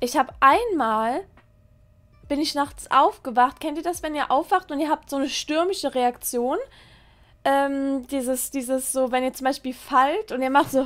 Ich habe einmal bin ich nachts aufgewacht. Kennt ihr das, wenn ihr aufwacht und ihr habt so eine stürmische Reaktion? Ähm, dieses, dieses so, wenn ihr zum Beispiel fallt und ihr macht so